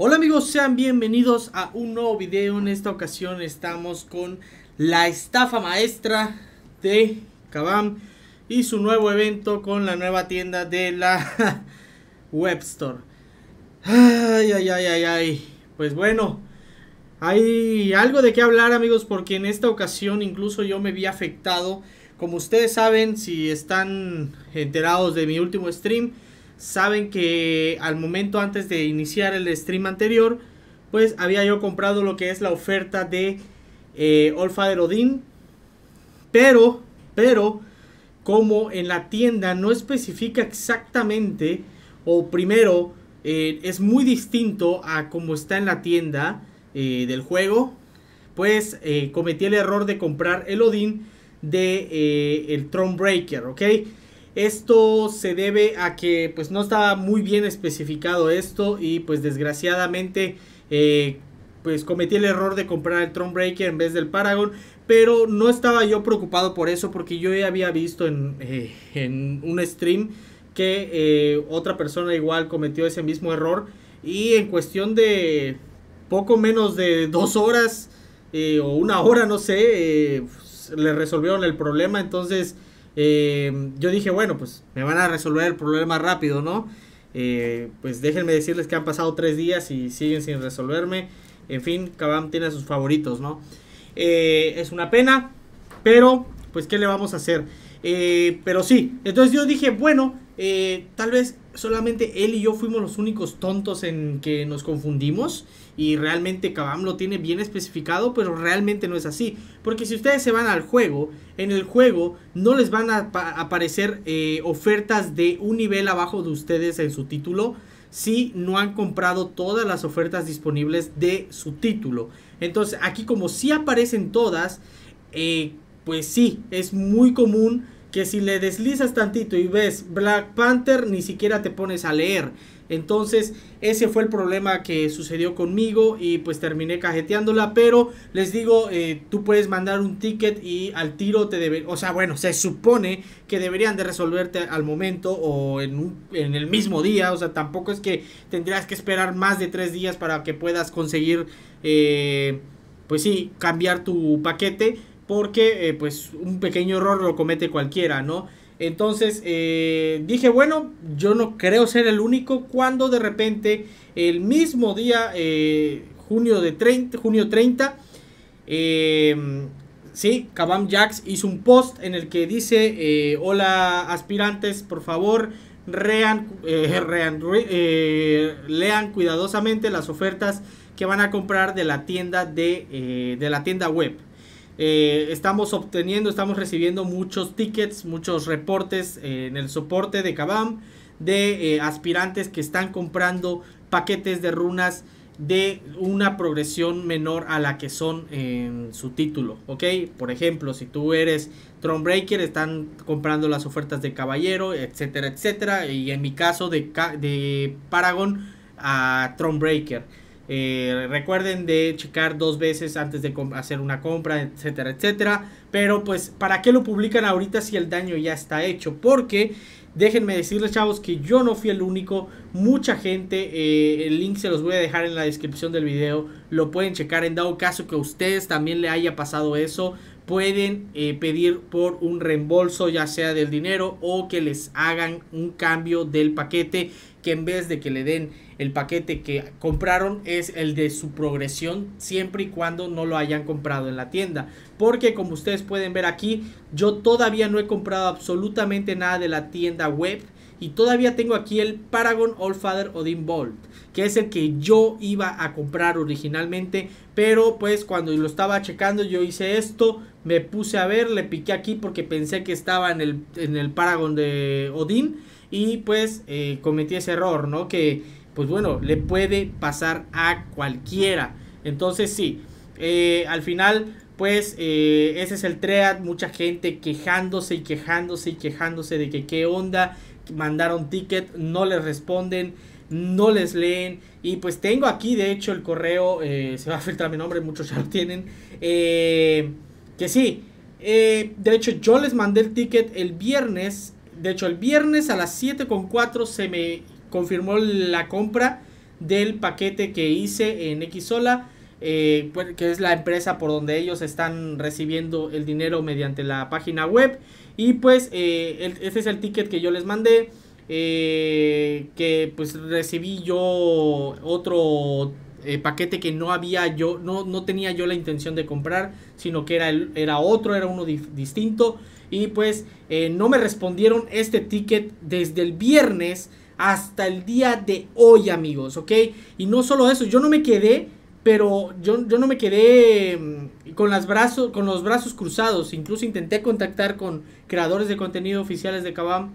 Hola amigos, sean bienvenidos a un nuevo video. En esta ocasión estamos con la estafa maestra de Kabam y su nuevo evento con la nueva tienda de la Web Store. Ay, ay, ay, ay, ay. Pues bueno, hay algo de qué hablar amigos porque en esta ocasión incluso yo me vi afectado. Como ustedes saben, si están enterados de mi último stream, saben que al momento antes de iniciar el stream anterior, pues había yo comprado lo que es la oferta de eh, de Odin. Pero, pero, como en la tienda no especifica exactamente, o primero, eh, es muy distinto a como está en la tienda eh, del juego, pues eh, cometí el error de comprar el Odin de el Throne Breaker, ¿ok? Esto se debe a que pues no estaba muy bien especificado esto y pues desgraciadamente eh, pues cometí el error de comprar el Thronebreaker en vez del Paragon. Pero no estaba yo preocupado por eso porque yo ya había visto en, eh, un stream que eh, otra persona igual cometió ese mismo error. Y en cuestión de poco menos de dos horas o una hora, no sé, le resolvieron el problema. Entonces eh, yo dije, bueno, pues me van a resolver el problema rápido, ¿no? Eh, pues déjenme decirles que han pasado tres días y siguen sin resolverme. En fin, Kabam tiene a sus favoritos, ¿no? Eh, es una pena, pero pues ¿qué le vamos a hacer? pero sí, entonces yo dije, bueno, tal vez solamente él y yo fuimos los únicos tontos en que nos confundimos y realmente Kabam lo tiene bien especificado, pero realmente no es así. Porque si ustedes se van al juego, en el juego no les van a aparecer eh, ofertas de un nivel abajo de ustedes en su título si no han comprado todas las ofertas disponibles de su título. Entonces aquí como si aparecen todas, eh, pues sí, es muy común que si le deslizas tantito y ves Black Panther, ni siquiera te pones a leer. Entonces, ese fue el problema que sucedió conmigo y pues terminé cajeteándola. Pero les digo, eh, tú puedes mandar un ticket y al tiro te debe... O sea, bueno, se supone que deberían de resolverte al momento o en, en el mismo día. O sea, tampoco es que tendrías que esperar más de tres días para que puedas conseguir... Eh, pues sí, cambiar tu paquete porque eh, pues un pequeño error lo comete cualquiera, ¿no? Entonces eh, dije, bueno, yo no creo ser el único cuando de repente el mismo día, eh, junio, de 30, junio 30, em, sí, Kabam Jax hizo un post en el que dice, hola aspirantes, por favor, lean cuidadosamente las ofertas que van a comprar de la tienda, de la tienda web. Eh, estamos obteniendo, estamos recibiendo muchos tickets, muchos reportes eh, en el soporte de Kabam de eh, aspirantes que están comprando paquetes de runas de una progresión menor a la que son en su título, Por ejemplo, si tú eres Thronebreaker, están comprando las ofertas de Caballero, etcétera, etcétera, y en mi caso de, de Paragon a Thronebreaker. Eh, recuerden de checar dos veces antes de hacer una compra, etcétera, etcétera. Pero pues, ¿para qué lo publican ahorita si el daño ya está hecho? Porque déjenme decirles, chavos, que yo no fui el único. Mucha gente, eh, el link se los voy a dejar en la descripción del video. Lo pueden checar en dado caso que a ustedes también le haya pasado eso pueden eh, pedir por un reembolso ya sea del dinero o que les hagan un cambio del paquete que en vez de que le den el paquete que compraron es el de su progresión siempre y cuando no lo hayan comprado en la tienda porque como ustedes pueden ver aquí yo todavía no he comprado absolutamente nada de la tienda web y todavía tengo aquí el Paragon All Father Odin Bolt, que es el que yo iba a comprar originalmente, pero pues cuando lo estaba checando yo hice esto, me puse a ver, le piqué aquí porque pensé que estaba en el, en el Paragon de Odín y pues eh, cometí ese error, ¿no? Que pues bueno, le puede pasar a cualquiera. Entonces sí, eh, al final pues eh, ese es el TREAD, mucha gente quejándose y quejándose y quejándose de que qué onda, mandaron ticket, no les responden, no les leen. Y pues tengo aquí de hecho el correo, se va a filtrar mi nombre, muchos ya lo tienen. Eh, que sí, eh, de hecho yo les mandé el ticket el viernes. De hecho el viernes a las 7.4 se me confirmó la compra del paquete que hice en Xola. Eh, que es la empresa por donde ellos están recibiendo el dinero mediante la página web. Y pues eh, ese es el ticket que yo les mandé. Eh, que pues recibí yo otro eh, paquete que no había yo, no, no tenía yo la intención de comprar, sino que era, era otro, era uno distinto. Y pues eh, no me respondieron este ticket desde el viernes hasta el día de hoy, amigos, ¿ok? Y no solo eso, yo no me quedé, pero yo, yo no me quedé mm, con, con los brazos cruzados. Incluso intenté contactar con creadores de contenido oficiales de Kabam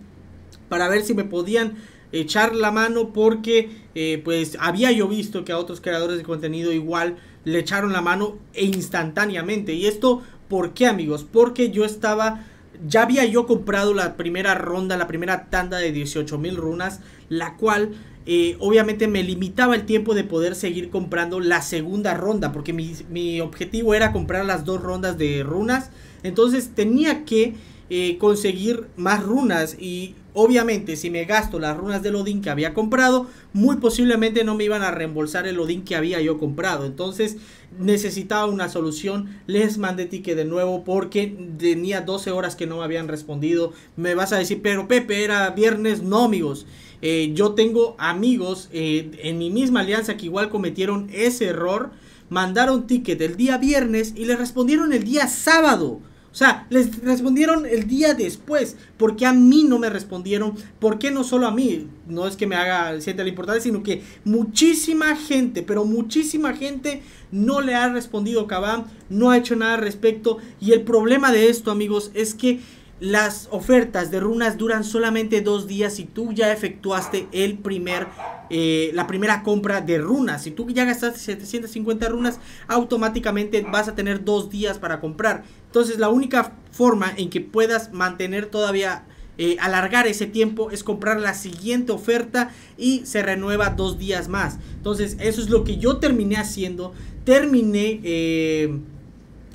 para ver si me podían echar la mano porque eh, pues había yo visto que a otros creadores de contenido igual le echaron la mano e instantáneamente. ¿Y esto por qué amigos? Porque yo estaba... Ya había yo comprado la primera ronda, la primera tanda de 18 mil runas, la cual eh, obviamente me limitaba el tiempo de poder seguir comprando la segunda ronda, porque mi objetivo era comprar las dos rondas de runas. Entonces tenía que eh, conseguir más runas y obviamente si me gasto las runas del Odín que había comprado, muy posiblemente no me iban a reembolsar el Odín que había yo comprado. Entonces necesitaba una solución, les mandé ticket de nuevo porque tenía 12 horas que no me habían respondido. Me vas a decir, pero Pepe era viernes, no amigos. Eh, yo tengo amigos eh, en mi misma alianza que igual cometieron ese error. Mandaron ticket el día viernes y les respondieron el día sábado. O sea, les respondieron el día después. ¿Por qué a mí no me respondieron? ¿Por qué no solo a mí? No es que me haga de la importancia, sino que muchísima gente, pero muchísima gente no le ha respondido Cabán, no ha hecho nada al respecto. Y el problema de esto, amigos, es que las ofertas de runas duran solamente dos días si tú ya efectuaste el primer, eh, la primera compra de runas. Si tú ya gastaste 750 runas, automáticamente vas a tener dos días para comprar. Entonces la única forma en que puedas mantener todavía eh, alargar ese tiempo es comprar la siguiente oferta y se renueva dos días más. Entonces, eso es lo que yo terminé haciendo. Terminé. Eh,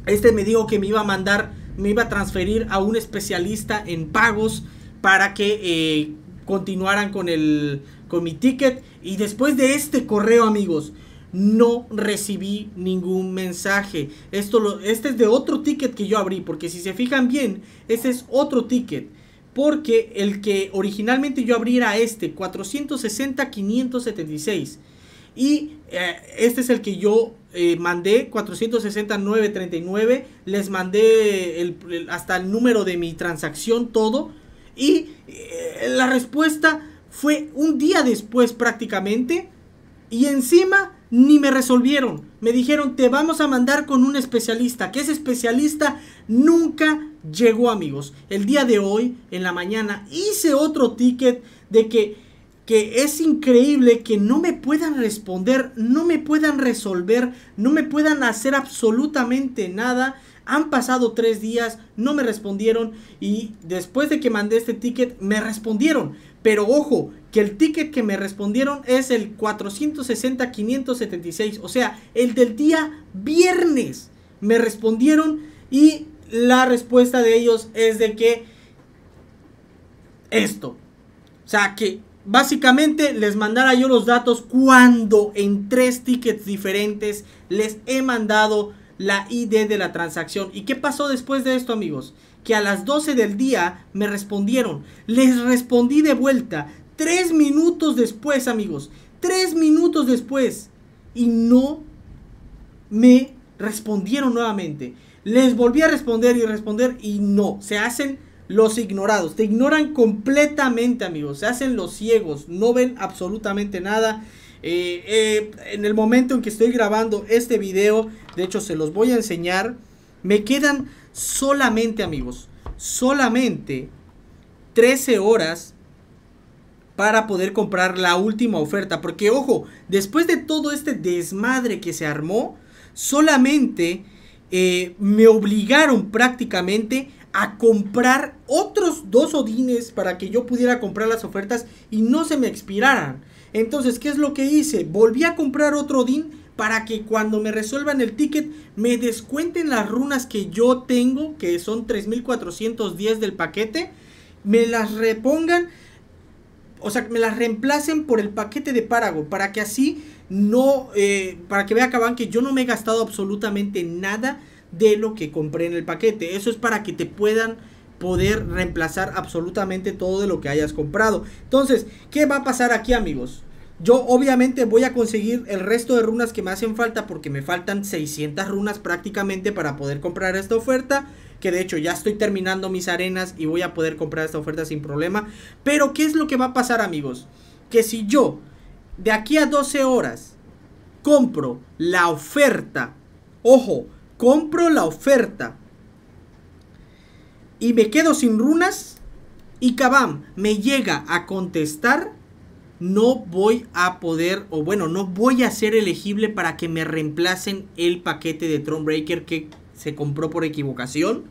este me dijo que me iba a mandar me iba a transferir a un especialista en pagos para que eh, continuaran con, el, con mi ticket. Y después de este correo, amigos, no recibí ningún mensaje. Esto este es de otro ticket que yo abrí, porque si se fijan bien, este es otro ticket. Porque el que originalmente yo abrí era este, 460-576. Y eh, este es el que yo eh, mandé mandé, 469.39. Les mandé hasta el número de mi transacción, todo. Y eh, la respuesta fue un día después prácticamente. Y encima ni me resolvieron. Me dijeron, te vamos a mandar con un especialista. Que ese especialista nunca llegó, amigos. El día de hoy, en la mañana, hice otro ticket de que que es increíble que no me puedan responder, no me puedan resolver, no me puedan hacer absolutamente nada. Han pasado tres días, no me respondieron y después de que mandé este ticket me respondieron. Pero ojo, que el ticket que me respondieron es el 460-576, o sea, el del día viernes. Me respondieron y la respuesta de ellos es de que esto. O sea, que básicamente les mandara yo los datos cuando en tres tickets diferentes les he mandado la ID de la transacción. ¿Y qué pasó después de esto, amigos? Que a las 12 del día me respondieron. Les respondí de vuelta. Tres minutos después, amigos. Tres minutos después. Y no me respondieron nuevamente. Les volví a responder y responder y no. Se hacen los ignorados. Te ignoran completamente, amigos. Se hacen los ciegos. No ven absolutamente nada. Eh, eh, en el momento en que estoy grabando este video, de hecho se los voy a enseñar. Me quedan solamente, amigos, solamente 13 horas para poder comprar la última oferta. Porque, ojo, después de todo este desmadre que se armó, solamente eh, me obligaron prácticamente a comprar otros dos odines para que yo pudiera comprar las ofertas y no se me expiraran. Entonces, ¿qué es lo que hice? Volví a comprar otro odín para que cuando me resuelvan el ticket me descuenten las runas que yo tengo, que son 3410 del paquete, me las repongan, o sea, me las reemplacen por el paquete de Parago, para que así no, eh, para que vea que yo no me he gastado absolutamente nada de lo que compré en el paquete. Eso es para que te puedan poder reemplazar absolutamente todo de lo que hayas comprado. Entonces, ¿qué va a pasar aquí amigos? Yo obviamente voy a conseguir el resto de runas que me hacen falta porque me faltan 600 runas prácticamente para poder comprar esta oferta. Que de hecho ya estoy terminando mis arenas y voy a poder comprar esta oferta sin problema. Pero ¿qué es lo que va a pasar amigos? Que si yo de aquí a 12 horas compro la oferta, ojo, compro la oferta y me quedo sin runas y Kabam me llega a contestar, no voy a poder, o bueno, no voy a ser elegible para que me reemplacen el paquete de Thronebreaker que se compró por equivocación,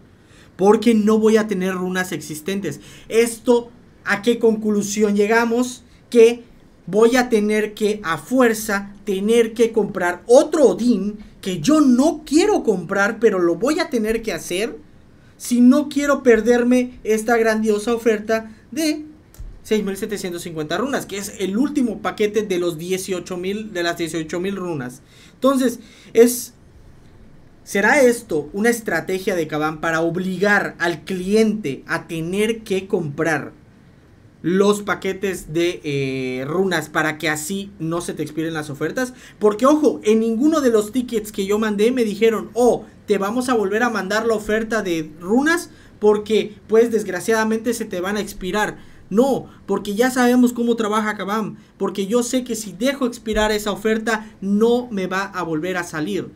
porque no voy a tener runas existentes. Esto, ¿a qué conclusión llegamos? Que voy a tener que a fuerza tener que comprar otro Odin que yo no quiero comprar, pero lo voy a tener que hacer si no quiero perderme esta grandiosa oferta de 6.750 runas, que es el último paquete de los 18.000 de las 18.000 runas. Entonces, es ¿Será esto una estrategia de Kaban para obligar al cliente a tener que comprar los paquetes de eh, runas para que así no se te expiren las ofertas. Porque ojo, en ninguno de los tickets que yo mandé me dijeron, oh, te vamos a volver a mandar la oferta de runas porque pues desgraciadamente se te van a expirar. No, porque ya sabemos cómo trabaja Kabam. Porque yo sé que si dejo expirar esa oferta, no me va a volver a salir.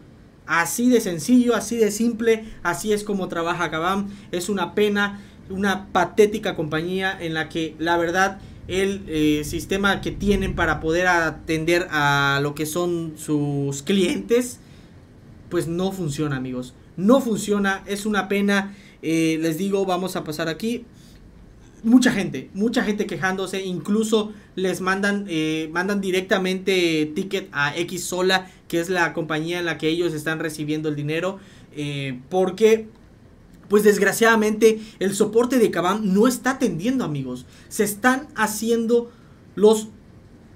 Así de sencillo, así de simple, así es como trabaja Kabam. Es una pena una patética compañía en la que la verdad el eh, sistema que tienen para poder atender a lo que son sus clientes, pues no funciona amigos. No funciona, es una pena. Eh, les digo, vamos a pasar aquí. Mucha gente, mucha gente quejándose, incluso les mandan, eh, mandan directamente ticket a X Sola, que es la compañía en la que ellos están recibiendo el dinero, porque pues desgraciadamente el soporte de Kabam no está atendiendo, amigos. Se están haciendo los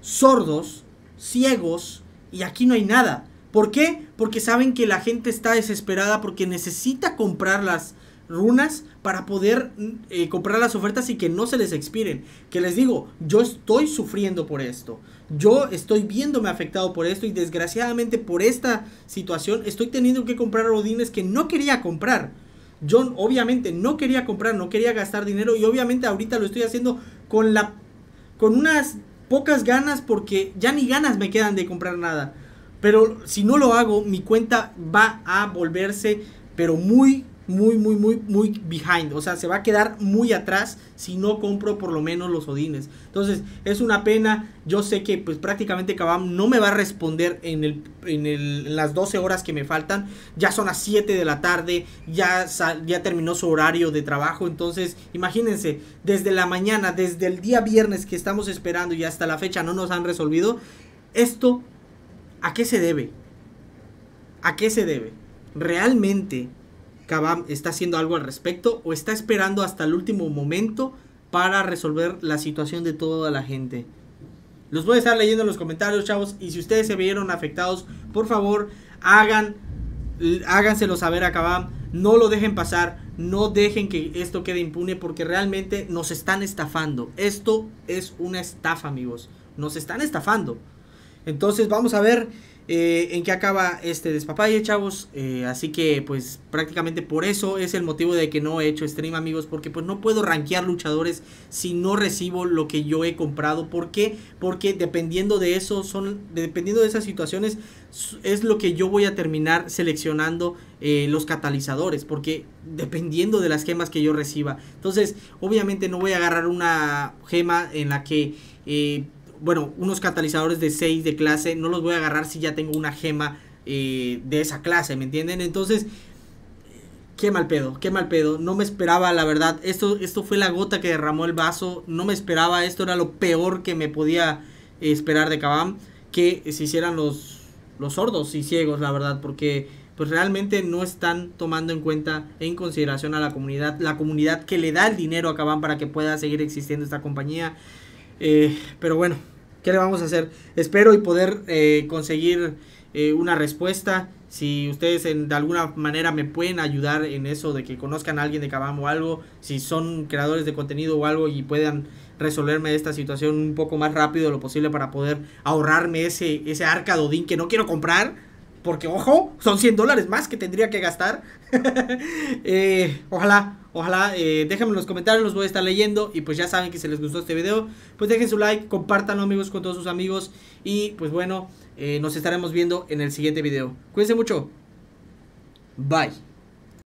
sordos, ciegos, y aquí no hay nada. ¿Por qué? Porque saben que la gente está desesperada porque necesita comprar las runas para poder eh, comprar las ofertas y que no se les expiren. Que les digo, yo estoy sufriendo por esto. Yo estoy viéndome afectado por esto y desgraciadamente por esta situación estoy teniendo que comprar rodines que no quería comprar. Yo obviamente no quería comprar, no quería gastar dinero y obviamente ahorita lo estoy haciendo con la con unas pocas ganas porque ya ni ganas me quedan de comprar nada. Pero si no lo hago, mi cuenta va a volverse pero muy muy, muy, muy, muy behind. O sea, se va a quedar muy atrás si no compro por lo menos los Odines. Entonces, es una pena. Yo sé que pues prácticamente Cabam no me va a responder en, en, las 12 horas que me faltan. Ya son las 7 de la tarde. Ya, ya terminó su horario de trabajo. Entonces, imagínense, desde la mañana, desde el día viernes que estamos esperando y hasta la fecha no nos han resolvido. Esto, ¿a qué se debe? ¿A qué se debe? Realmente Kabam está haciendo algo al respecto o está esperando hasta el último momento para resolver la situación de toda la gente. Los voy a estar leyendo en los comentarios, chavos. Y si ustedes se vieron afectados, por favor, hagan, háganselo saber a Kabam. No lo dejen pasar. No dejen que esto quede impune porque realmente nos están estafando. Esto es una estafa, amigos. Nos están estafando. Entonces, vamos a ver eh, en que acaba este despapalle, chavos. Eh, así que, pues, prácticamente por eso es el motivo de que no he hecho stream, amigos. Porque, pues, no puedo rankear luchadores si no recibo lo que yo he comprado. ¿Por qué? Porque dependiendo de eso, son, dependiendo de esas situaciones, es lo que yo voy a terminar seleccionando eh, los catalizadores. Porque dependiendo de las gemas que yo reciba. Entonces, obviamente no voy a agarrar una gema en la que... Eh, bueno, unos catalizadores de 6 de clase, no los voy a agarrar si ya tengo una gema eh, de esa clase, ¿me entienden? Entonces, qué mal pedo, qué mal pedo, no me esperaba, la verdad, esto, esto fue la gota que derramó el vaso, no me esperaba, esto era lo peor que me podía esperar de Kabam, que se hicieran los, los sordos y ciegos, la verdad, porque pues realmente no están tomando en cuenta, en consideración a la comunidad, la comunidad que le da el dinero a Kabam para que pueda seguir existiendo esta compañía. Eh, pero bueno, ¿qué le vamos a hacer? Espero y poder eh, conseguir eh, una respuesta. Si ustedes de alguna manera me pueden ayudar en eso, de que conozcan a alguien de Cabam o algo, si son creadores de contenido o algo y puedan resolverme esta situación un poco más rápido lo posible para poder ahorrarme ese, ese arca Odín que no quiero comprar. Porque, ojo, son 100 dólares más que tendría que gastar. ojalá, Ojalá, eh, déjenme en los comentarios, los voy a estar leyendo. Y pues ya saben que si les gustó este video, pues dejen su like, compártanlo amigos con todos sus amigos. Y pues bueno, eh, nos estaremos viendo en el siguiente video. Cuídense mucho. Bye.